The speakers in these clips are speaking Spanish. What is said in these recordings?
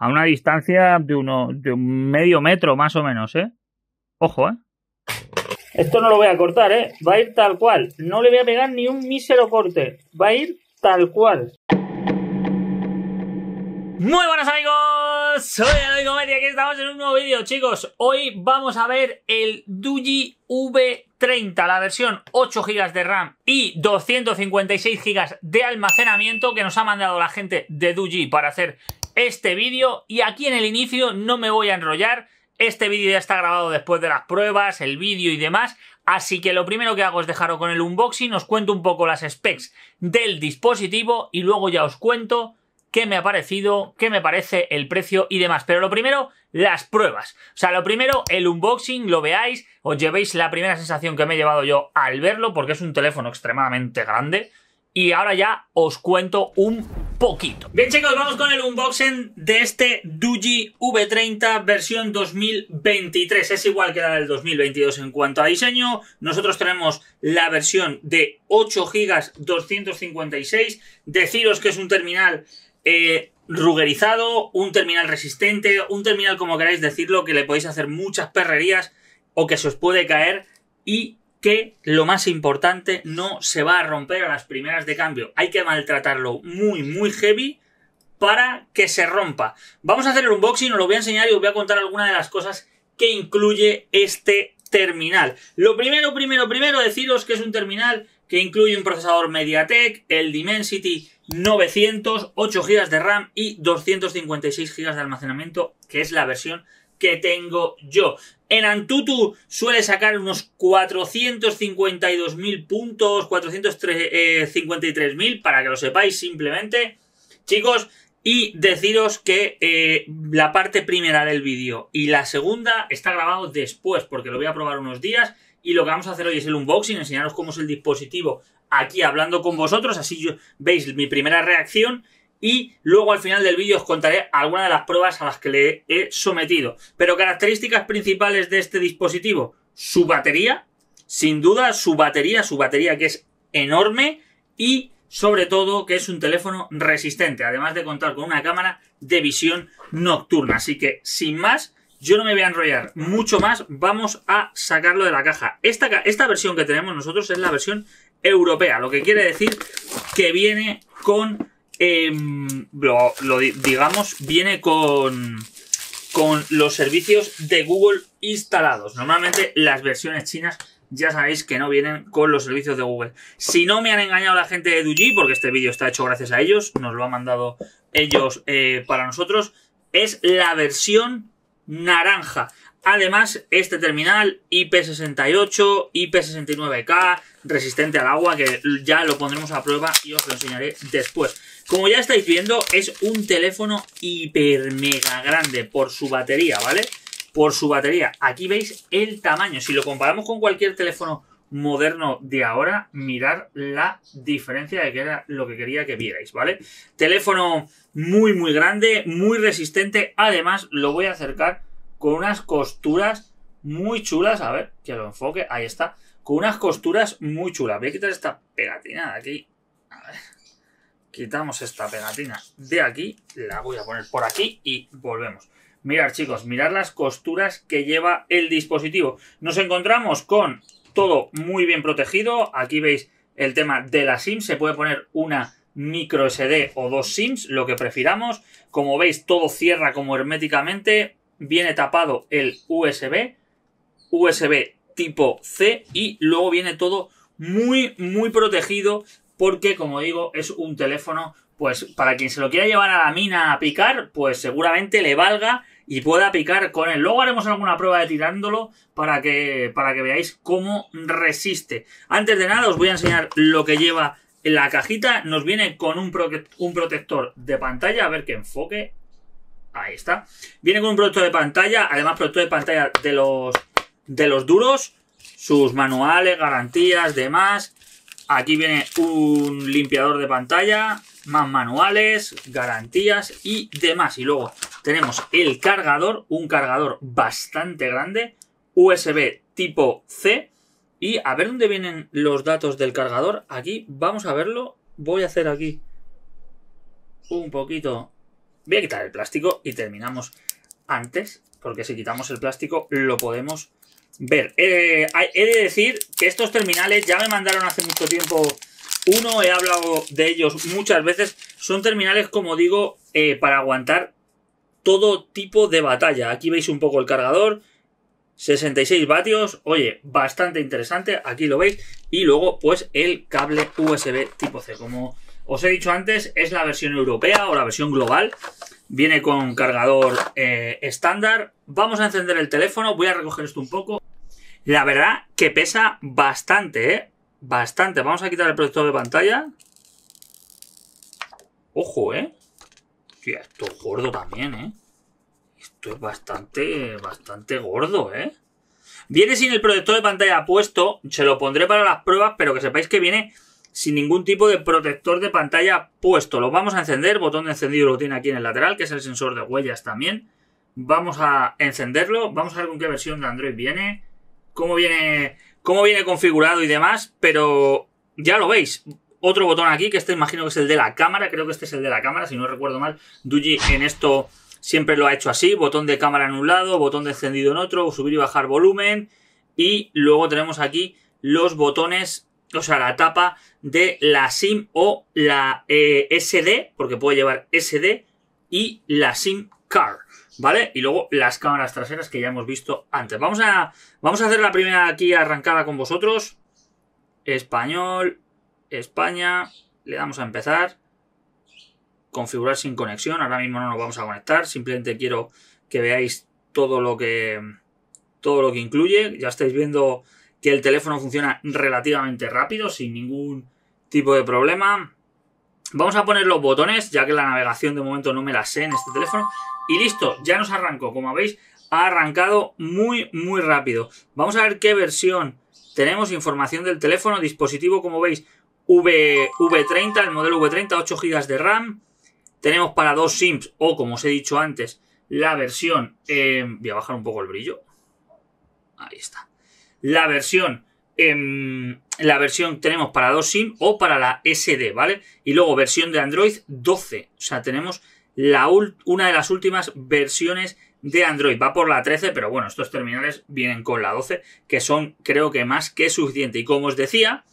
a una distancia de, uno, de un medio metro más o menos, ¿eh? Ojo, ¿eh? Esto no lo voy a cortar, ¿eh? Va a ir tal cual. No le voy a pegar ni un mísero corte. Va a ir tal cual. Muy buenas amigos, soy amigo y aquí estamos en un nuevo vídeo chicos Hoy vamos a ver el Duji V30, la versión 8 GB de RAM y 256 GB de almacenamiento que nos ha mandado la gente de Duji para hacer este vídeo y aquí en el inicio no me voy a enrollar. Este vídeo ya está grabado después de las pruebas, el vídeo y demás, así que lo primero que hago es dejaros con el unboxing, os cuento un poco las specs del dispositivo y luego ya os cuento qué me ha parecido, qué me parece el precio y demás. Pero lo primero, las pruebas. O sea, lo primero, el unboxing, lo veáis, os llevéis la primera sensación que me he llevado yo al verlo, porque es un teléfono extremadamente grande. Y ahora ya os cuento un poquito. Bien chicos, vamos con el unboxing de este Duji V30 versión 2023. Es igual que la del 2022 en cuanto a diseño. Nosotros tenemos la versión de 8 GB 256. Deciros que es un terminal... Eh, rugerizado, un terminal resistente, un terminal como queráis decirlo, que le podéis hacer muchas perrerías o que se os puede caer y que lo más importante no se va a romper a las primeras de cambio. Hay que maltratarlo muy, muy heavy para que se rompa. Vamos a hacer el unboxing, os lo voy a enseñar y os voy a contar algunas de las cosas que incluye este terminal. Lo primero, primero, primero, deciros que es un terminal que incluye un procesador MediaTek, el Dimensity 900, 8 GB de RAM y 256 GB de almacenamiento, que es la versión que tengo yo. En Antutu suele sacar unos 452.000 puntos, 453.000, eh, para que lo sepáis simplemente. Chicos, y deciros que eh, la parte primera del vídeo y la segunda está grabado después, porque lo voy a probar unos días. Y lo que vamos a hacer hoy es el unboxing, enseñaros cómo es el dispositivo aquí hablando con vosotros. Así yo, veis mi primera reacción y luego al final del vídeo os contaré algunas de las pruebas a las que le he sometido. Pero características principales de este dispositivo, su batería, sin duda su batería, su batería que es enorme y sobre todo que es un teléfono resistente, además de contar con una cámara de visión nocturna. Así que sin más, yo no me voy a enrollar mucho más, vamos a sacarlo de la caja. Esta, esta versión que tenemos nosotros es la versión europea, lo que quiere decir que viene con Em, lo, digamos, viene con, con los servicios de Google instalados. Normalmente las versiones chinas ya sabéis que no vienen con los servicios de Google. Si no me han engañado la gente de Duji, porque este vídeo está hecho gracias a ellos, nos lo han mandado ellos eh, para nosotros, es la versión naranja. Además, este terminal IP68, IP69K, resistente al agua, que ya lo pondremos a prueba y os lo enseñaré después. Como ya estáis viendo, es un teléfono hiper mega grande por su batería, ¿vale? Por su batería. Aquí veis el tamaño. Si lo comparamos con cualquier teléfono moderno de ahora, mirar la diferencia de que era lo que quería que vierais, ¿vale? Teléfono muy, muy grande, muy resistente. Además, lo voy a acercar con unas costuras muy chulas. A ver, que lo enfoque. Ahí está. Con unas costuras muy chulas. Voy a quitar esta pegatina de aquí quitamos esta pegatina de aquí, la voy a poner por aquí y volvemos. Mirad chicos, mirad las costuras que lleva el dispositivo. Nos encontramos con todo muy bien protegido. Aquí veis el tema de la SIM. Se puede poner una micro SD o dos SIMs, lo que prefiramos. Como veis, todo cierra como herméticamente. Viene tapado el USB, USB tipo C y luego viene todo muy, muy protegido porque como digo es un teléfono pues para quien se lo quiera llevar a la mina a picar pues seguramente le valga y pueda picar con él. Luego haremos alguna prueba de tirándolo para que, para que veáis cómo resiste. Antes de nada os voy a enseñar lo que lleva la cajita. Nos viene con un, un protector de pantalla, a ver qué enfoque. Ahí está. Viene con un protector de pantalla, además protector de pantalla de los, de los duros, sus manuales, garantías, demás. Aquí viene un limpiador de pantalla, más manuales, garantías y demás. Y luego tenemos el cargador, un cargador bastante grande, USB tipo C. Y a ver dónde vienen los datos del cargador. Aquí vamos a verlo. Voy a hacer aquí un poquito. Voy a quitar el plástico y terminamos antes. Porque si quitamos el plástico lo podemos ver. he de decir que estos terminales ya me mandaron hace mucho tiempo uno, he hablado de ellos muchas veces. Son terminales, como digo, eh, para aguantar todo tipo de batalla. Aquí veis un poco el cargador. 66 vatios, oye, bastante interesante, aquí lo veis. Y luego, pues, el cable USB tipo C. Como os he dicho antes, es la versión europea o la versión global. Viene con cargador eh, estándar. Vamos a encender el teléfono. Voy a recoger esto un poco. La verdad que pesa bastante, ¿eh? Bastante. Vamos a quitar el protector de pantalla. Ojo, ¿eh? esto es gordo también, ¿eh? Esto es bastante, bastante gordo, ¿eh? Viene sin el protector de pantalla puesto. Se lo pondré para las pruebas, pero que sepáis que viene sin ningún tipo de protector de pantalla puesto. Lo vamos a encender, botón de encendido lo tiene aquí en el lateral, que es el sensor de huellas también. Vamos a encenderlo, vamos a ver con qué versión de Android viene, cómo viene, cómo viene configurado y demás, pero ya lo veis. Otro botón aquí, que este imagino que es el de la cámara, creo que este es el de la cámara, si no recuerdo mal, Duji en esto siempre lo ha hecho así, botón de cámara en un lado, botón de encendido en otro, subir y bajar volumen, y luego tenemos aquí los botones o sea, la tapa de la SIM o la eh, SD, porque puede llevar SD, y la SIM card, ¿vale? Y luego las cámaras traseras que ya hemos visto antes. Vamos a, vamos a hacer la primera aquí arrancada con vosotros. Español, España, le damos a empezar. Configurar sin conexión, ahora mismo no nos vamos a conectar, simplemente quiero que veáis todo lo que todo lo que incluye. Ya estáis viendo que el teléfono funciona relativamente rápido, sin ningún tipo de problema. Vamos a poner los botones, ya que la navegación de momento no me la sé en este teléfono. Y listo, ya nos arrancó. Como veis, ha arrancado muy, muy rápido. Vamos a ver qué versión tenemos. Información del teléfono, dispositivo, como veis, v, V30, el modelo V30, 8 GB de RAM. Tenemos para dos SIMs, o como os he dicho antes, la versión... Eh, voy a bajar un poco el brillo. Ahí está la versión em, la versión tenemos para dos SIM o para la SD, ¿vale? Y luego versión de Android 12. O sea, tenemos la una de las últimas versiones de Android. Va por la 13, pero bueno, estos terminales vienen con la 12, que son creo que más que suficiente. Y como os decía,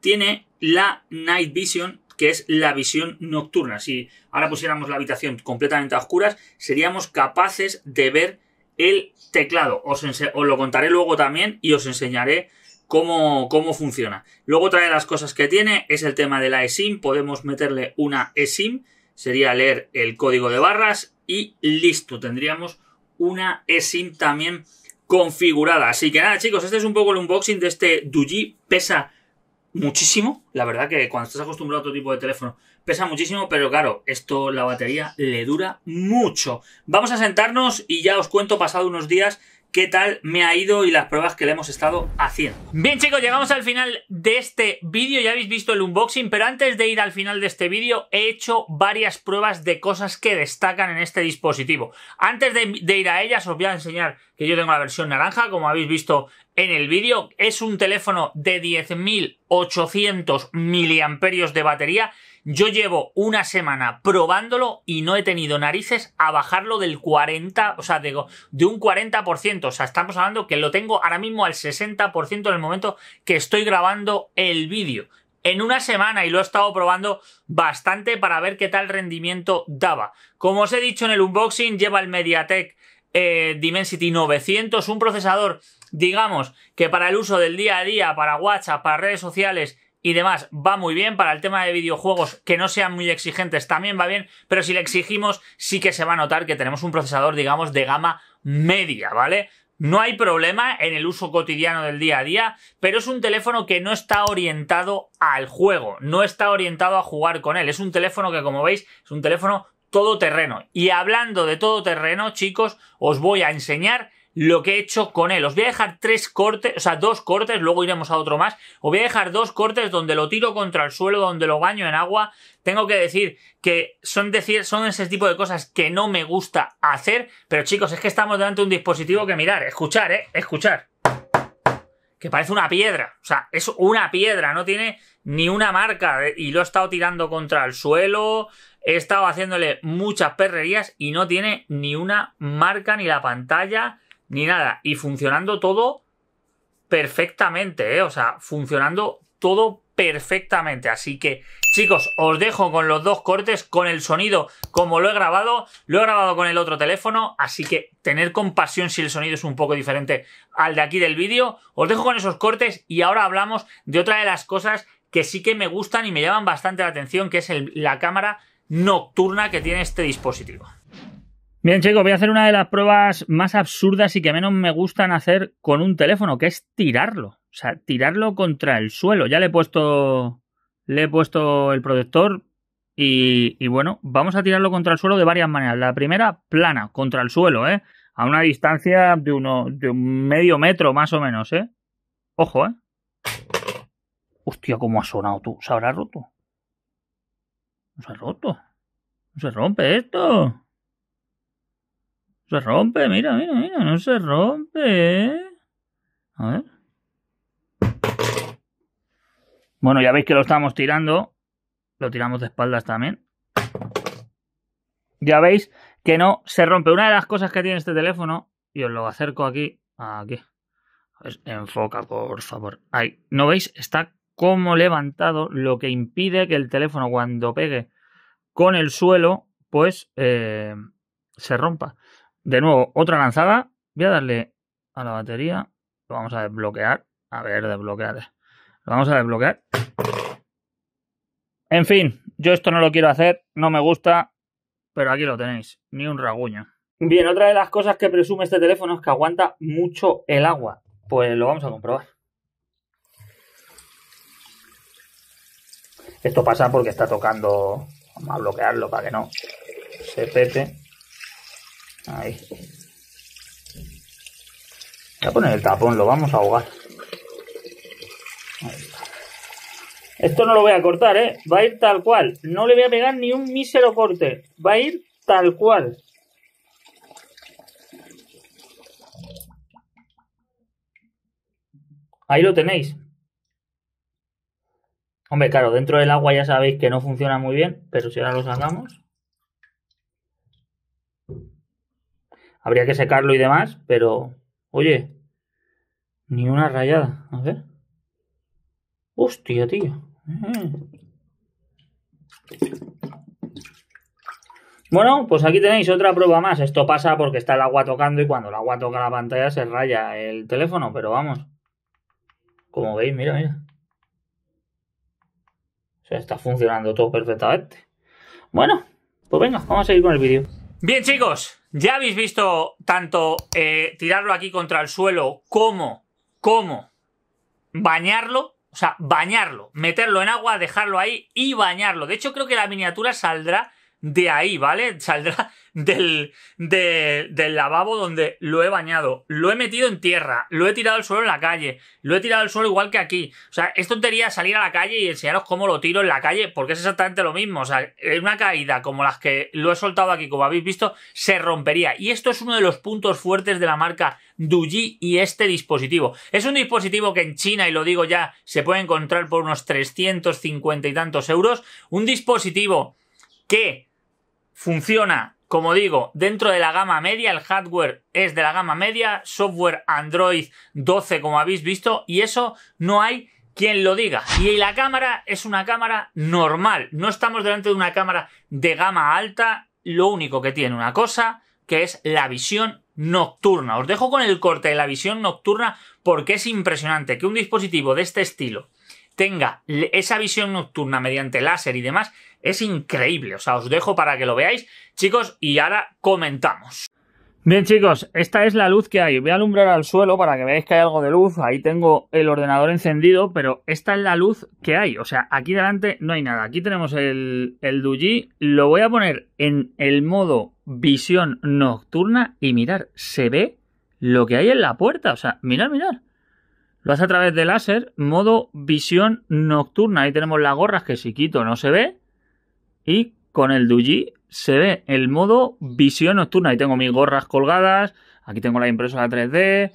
tiene la Night Vision, que es la visión nocturna. Si ahora pusiéramos la habitación completamente a oscuras, seríamos capaces de ver el teclado. Os, lo contaré luego también y os enseñaré cómo, cómo funciona. Luego otra de las cosas que tiene es el tema de la eSIM. Podemos meterle una eSIM. Sería leer el código de barras y listo. Tendríamos una eSIM también configurada. Así que nada chicos, este es un poco el unboxing de este Duji Pesa muchísimo. La verdad que cuando estás acostumbrado a otro tipo de teléfono, pesa muchísimo, pero claro, esto la batería le dura mucho. Vamos a sentarnos y ya os cuento pasado unos días qué tal me ha ido y las pruebas que le hemos estado haciendo. Bien chicos, llegamos al final de este vídeo, ya habéis visto el unboxing, pero antes de ir al final de este vídeo he hecho varias pruebas de cosas que destacan en este dispositivo. Antes de, de ir a ellas os voy a enseñar que yo tengo la versión naranja, como habéis visto en el vídeo. Es un teléfono de 10.800 miliamperios de batería. Yo llevo una semana probándolo y no he tenido narices a bajarlo del 40, o sea, digo, de, de un 40%. O sea, estamos hablando que lo tengo ahora mismo al 60% en el momento que estoy grabando el vídeo en una semana y lo he estado probando bastante para ver qué tal rendimiento daba. Como os he dicho en el unboxing, lleva el MediaTek eh, Dimensity 900, un procesador, digamos, que para el uso del día a día, para WhatsApp, para redes sociales y demás, va muy bien. Para el tema de videojuegos que no sean muy exigentes también va bien, pero si le exigimos sí que se va a notar que tenemos un procesador, digamos, de gama media, ¿vale? No hay problema en el uso cotidiano del día a día, pero es un teléfono que no está orientado al juego, no está orientado a jugar con él. Es un teléfono que, como veis, es un teléfono todo terreno Y hablando de todo terreno, chicos, os voy a enseñar lo que he hecho con él. Os voy a dejar tres cortes, o sea, dos cortes, luego iremos a otro más. Os voy a dejar dos cortes donde lo tiro contra el suelo, donde lo baño en agua. Tengo que decir que son, decir, son ese tipo de cosas que no me gusta hacer, pero chicos, es que estamos delante de un dispositivo que mirar, escuchar, ¿eh? Escuchar que parece una piedra. O sea, es una piedra, no tiene ni una marca. Eh, y lo he estado tirando contra el suelo, he estado haciéndole muchas perrerías y no tiene ni una marca, ni la pantalla, ni nada. Y funcionando todo perfectamente, eh, O sea, funcionando todo perfectamente. Así que, chicos, os dejo con los dos cortes, con el sonido como lo he grabado. Lo he grabado con el otro teléfono, así que tener compasión si el sonido es un poco diferente al de aquí del vídeo. Os dejo con esos cortes y ahora hablamos de otra de las cosas que sí que me gustan y me llaman bastante la atención, que es la cámara nocturna que tiene este dispositivo. Bien chicos, voy a hacer una de las pruebas más absurdas y que menos me gustan hacer con un teléfono, que es tirarlo. O sea, tirarlo contra el suelo. Ya le he puesto. Le he puesto el protector. Y, bueno, vamos a tirarlo contra el suelo de varias maneras. La primera, plana, contra el suelo, ¿eh? A una distancia de, uno, de un medio metro más o menos, ¿eh? Ojo, ¿eh? Hostia, cómo ha sonado tú. ¿Se habrá roto? No se ha roto. No se rompe esto. se rompe, mira, mira, mira. No se rompe, ¿eh? A ver. Bueno, ya veis que lo estamos tirando. Lo tiramos de espaldas también. Ya veis que no se rompe. Una de las cosas que tiene este teléfono, y os lo acerco aquí, aquí. enfoca, por favor. Ahí. ¿No veis? Está como levantado, lo que impide que el teléfono cuando pegue con el suelo, pues eh, se rompa. De nuevo, otra lanzada. Voy a darle a la batería. Lo vamos a desbloquear. A ver, desbloquear. Vamos a desbloquear. En fin, yo esto no lo quiero hacer, no me gusta, pero aquí lo tenéis, ni un raguño. Bien, otra de las cosas que presume este teléfono es que aguanta mucho el agua. Pues lo vamos a comprobar. Esto pasa porque está tocando. Vamos a bloquearlo para que no se pete. Ahí. Voy a poner el tapón, lo vamos a ahogar. Esto no lo voy a cortar, ¿eh? Va a ir tal cual. No le voy a pegar ni un mísero corte. Va a ir tal cual. Ahí lo tenéis. Hombre, claro, dentro del agua ya sabéis que no funciona muy bien, pero si ahora lo sacamos... Habría que secarlo y demás, pero... Oye, ni una rayada. A ver. Hostia, tío. Bueno, pues aquí tenéis otra prueba más. Esto pasa porque está el agua tocando y cuando el agua toca la pantalla se raya el teléfono, pero vamos. Como veis, mira, mira. O sea, está funcionando todo perfectamente. Bueno, pues venga, vamos a seguir con el vídeo. Bien, chicos, ya habéis visto tanto eh, tirarlo aquí contra el suelo como, como bañarlo o sea, bañarlo, meterlo en agua, dejarlo ahí y bañarlo. De hecho, creo que la miniatura saldrá de ahí, ¿vale? Saldrá del, del lavabo donde lo he bañado, lo he metido en tierra, lo he tirado al suelo en la calle, lo he tirado al suelo igual que aquí. O sea, es tontería salir a la calle y enseñaros cómo lo tiro en la calle, porque es exactamente lo mismo. O sea, una caída como las que lo he soltado aquí, como habéis visto, se rompería. Y esto es uno de los puntos fuertes de la marca Duji y este dispositivo. Es un dispositivo que en China, y lo digo ya, se puede encontrar por unos 350 y tantos euros. Un dispositivo que funciona, como digo, dentro de la gama media, el hardware es de la gama media, software Android 12 como habéis visto, y eso no hay quien lo diga. Y la cámara es una cámara normal, no estamos delante de una cámara de gama alta, lo único que tiene una cosa, que es la visión nocturna. Os dejo con el corte de la visión nocturna porque es impresionante que un dispositivo de este estilo tenga esa visión nocturna mediante láser y demás, es increíble. O sea, os dejo para que lo veáis, chicos, y ahora comentamos. Bien chicos, esta es la luz que hay. Voy a alumbrar al suelo para que veáis que hay algo de luz. Ahí tengo el ordenador encendido, pero esta es la luz que hay. O sea, aquí delante no hay nada. Aquí tenemos el, el Lo voy a poner en el modo visión nocturna y mirar, se ve lo que hay en la puerta. O sea, mirar, mirar. Lo hace a través de láser, modo visión nocturna. Ahí tenemos las gorras que si quito no se ve. Y con el Duji se ve el modo visión nocturna. Ahí tengo mis gorras colgadas. Aquí tengo la impresora 3D.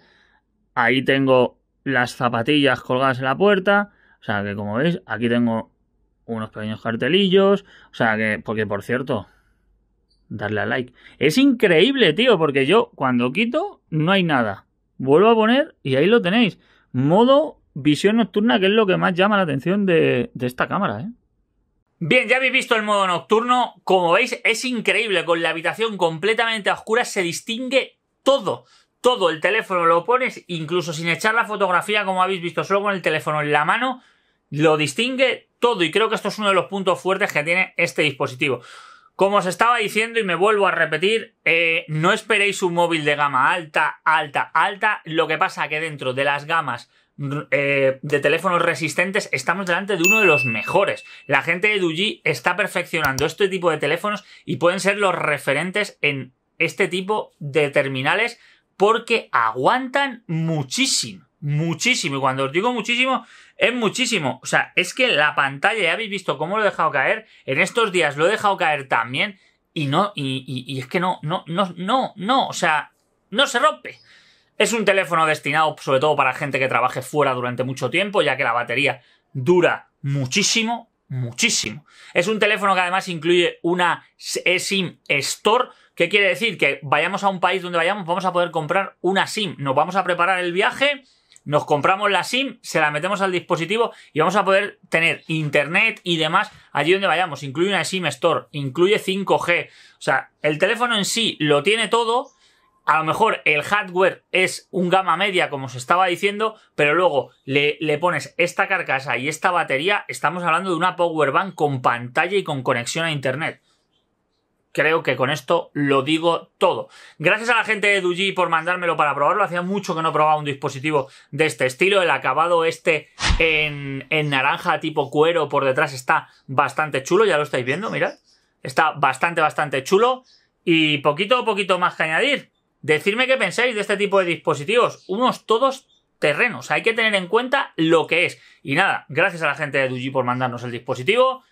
Ahí tengo las zapatillas colgadas en la puerta. O sea que como veis, aquí tengo unos pequeños cartelillos. O sea que, porque por cierto, darle a like. Es increíble, tío, porque yo cuando quito no hay nada. Vuelvo a poner y ahí lo tenéis modo visión nocturna, que es lo que más llama la atención de, esta cámara, ¿eh? Bien, ya habéis visto el modo nocturno. Como veis, es increíble. Con la habitación completamente oscura se distingue todo. Todo el teléfono lo pones, incluso sin echar la fotografía, como habéis visto, solo con el teléfono en la mano, lo distingue todo. Y creo que esto es uno de los puntos fuertes que tiene este dispositivo. Como os estaba diciendo y me vuelvo a repetir, eh, no esperéis un móvil de gama alta, alta, alta. Lo que pasa que dentro de las gamas eh, de teléfonos resistentes estamos delante de uno de los mejores. La gente de Duji está perfeccionando este tipo de teléfonos y pueden ser los referentes en este tipo de terminales porque aguantan muchísimo, muchísimo. Y cuando os digo muchísimo, es muchísimo. O sea, es que la pantalla, ya habéis visto cómo lo he dejado caer, en estos días lo he dejado caer también, y no, y, es que no, no, no, no, no, o sea, no se rompe. Es un teléfono destinado sobre todo para gente que trabaje fuera durante mucho tiempo, ya que la batería dura muchísimo, muchísimo. Es un teléfono que además incluye una eSIM Store ¿Qué quiere decir? Que vayamos a un país donde vayamos, vamos a poder comprar una SIM. Nos vamos a preparar el viaje, nos compramos la SIM, se la metemos al dispositivo y vamos a poder tener internet y demás allí donde vayamos. Incluye una SIM Store, incluye 5G. O sea, el teléfono en sí lo tiene todo. A lo mejor el hardware es un gama media, como se estaba diciendo, pero luego le, pones esta carcasa y esta batería. Estamos hablando de una power bank con pantalla y con conexión a internet creo que con esto lo digo todo. Gracias a la gente de Duji por mandármelo para probarlo. Hacía mucho que no probaba un dispositivo de este estilo. El acabado este en, en naranja tipo cuero por detrás está bastante chulo. Ya lo estáis viendo, mirad. Está bastante, bastante chulo. Y poquito a poquito más que añadir. Decidme qué pensáis de este tipo de dispositivos. Unos todos terrenos. Hay que tener en cuenta lo que es. Y nada, gracias a la gente de Duji por mandarnos el dispositivo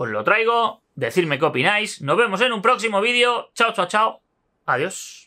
os lo traigo, decirme qué opináis. Nos vemos en un próximo vídeo. Chao, chao, chao. Adiós.